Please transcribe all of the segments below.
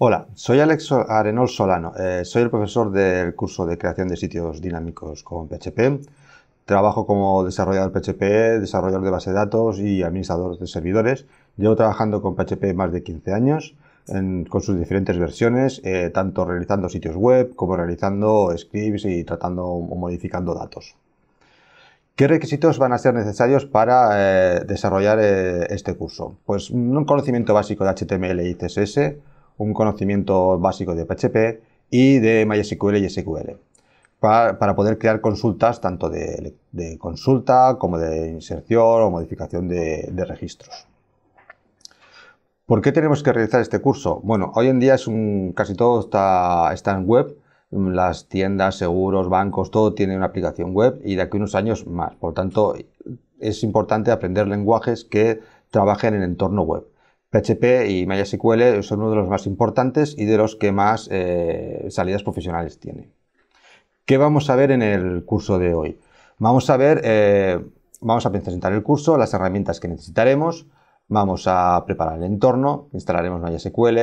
Hola, soy Alex Arenol Solano, eh, soy el profesor del curso de creación de sitios dinámicos con PHP. Trabajo como desarrollador PHP, desarrollador de base de datos y administrador de servidores. Llevo trabajando con PHP más de 15 años, con sus diferentes versiones, eh, tanto realizando sitios web como realizando scripts y tratando o modificando datos. ¿Qué requisitos van a ser necesarios para eh, desarrollar este curso? Pues un conocimiento básico de HTML y CSS, un conocimiento básico de PHP y de MySQL y SQL para, poder crear consultas tanto de, consulta como de inserción o modificación de, registros. ¿Por qué tenemos que realizar este curso? Bueno, hoy en día es casi todo está, en web, las tiendas, seguros, bancos, todo tiene una aplicación web y de aquí a unos años más. Por lo tanto, es importante aprender lenguajes que trabajen en el entorno web. PHP y MySQL son uno de los más importantes y de los que más eh, salidas profesionales tiene. ¿Qué vamos a ver en el curso de hoy? Vamos a ver, eh, vamos a presentar el curso, las herramientas que necesitaremos, vamos a preparar el entorno, instalaremos MySQL,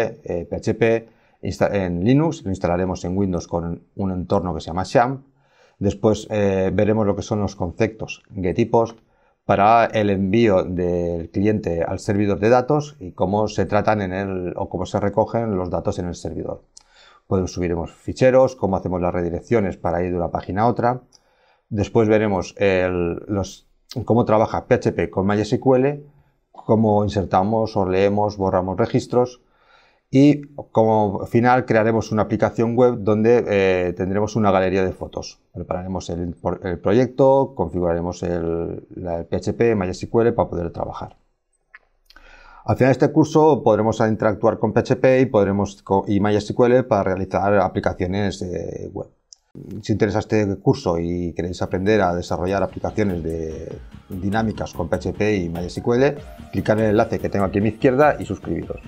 PHP, eh, en Linux, lo instalaremos en Windows con un entorno que se llama XAMPP, Después veremos lo que son los conceptos, tipos, para el envío del cliente al servidor de datos y cómo se tratan en el o cómo se recogen los datos en el servidor. Podemos subiremos ficheros, cómo hacemos las redirecciones para ir de una página a otra. Después veremos cómo trabaja PHP con MySQL, cómo insertamos o leemos, borramos registros y como final crearemos una aplicación web donde eh, tendremos una galería de fotos. Prepararemos el, proyecto, configuraremos el, PHP y PHP, MySQL para poder trabajar. Al final de este curso podremos interactuar con PHP y, podremos, y MySQL para realizar aplicaciones eh, web. Si interesa este curso y queréis aprender a desarrollar aplicaciones dinámicas con PHP y MySQL, clicar en el enlace que tengo aquí a mi izquierda y suscribiros.